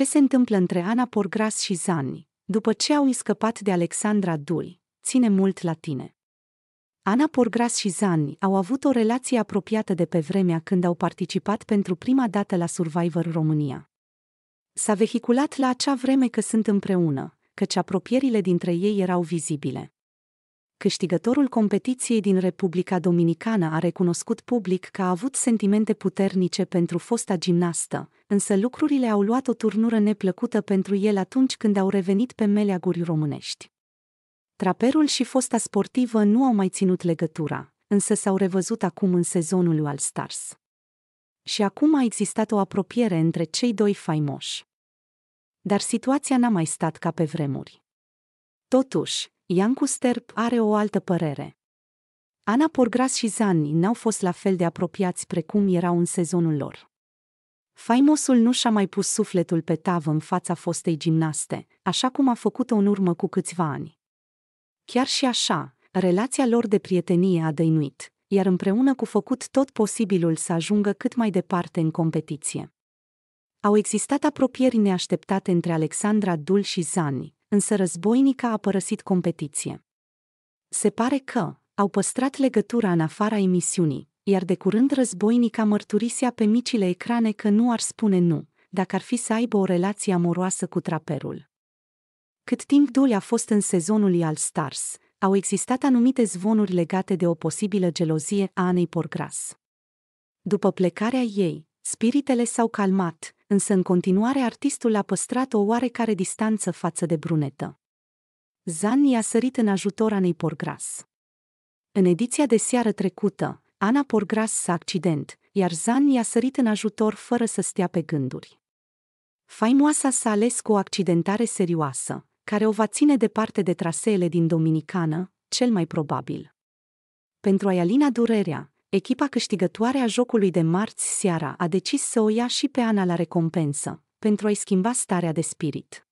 ce se întâmplă între Ana Porgras și Zanni, după ce au scăpat de Alexandra Dul, ține mult la tine. Ana Porgras și Zanni au avut o relație apropiată de pe vremea când au participat pentru prima dată la Survivor România. S-a vehiculat la acea vreme că sunt împreună, căci apropierile dintre ei erau vizibile câștigătorul competiției din Republica Dominicană a recunoscut public că a avut sentimente puternice pentru fosta gimnastă, însă lucrurile au luat o turnură neplăcută pentru el atunci când au revenit pe meleaguri românești. Traperul și fosta sportivă nu au mai ținut legătura, însă s-au revăzut acum în sezonul lui All Stars. Și acum a existat o apropiere între cei doi faimoși. Dar situația n-a mai stat ca pe vremuri. Totuși, Iancu Sterp are o altă părere. Ana Porgras și Zani n-au fost la fel de apropiați precum erau în sezonul lor. Faimosul nu și-a mai pus sufletul pe tavă în fața fostei gimnaste, așa cum a făcut-o în urmă cu câțiva ani. Chiar și așa, relația lor de prietenie a dăinuit, iar împreună cu făcut tot posibilul să ajungă cât mai departe în competiție. Au existat apropieri neașteptate între Alexandra Dul și Zani, însă războinica a părăsit competiție. Se pare că au păstrat legătura în afara emisiunii, iar de curând războinica mărturisea pe micile ecrane că nu ar spune nu, dacă ar fi să aibă o relație amoroasă cu traperul. Cât timp doi a fost în sezonul al Stars, au existat anumite zvonuri legate de o posibilă gelozie a Anei Porgras. După plecarea ei, Spiritele s-au calmat, însă în continuare artistul a păstrat o oarecare distanță față de brunetă. Zan i-a sărit în ajutor Anei Porgras. În ediția de seară trecută, Ana Porgras s-a accident, iar Zan i-a sărit în ajutor fără să stea pe gânduri. Faimoasa s-a ales cu o accidentare serioasă, care o va ține departe de traseele din Dominicană, cel mai probabil. Pentru a-i alina durerea, Echipa câștigătoare a jocului de marți seara a decis să o ia și pe Ana la recompensă, pentru a-i schimba starea de spirit.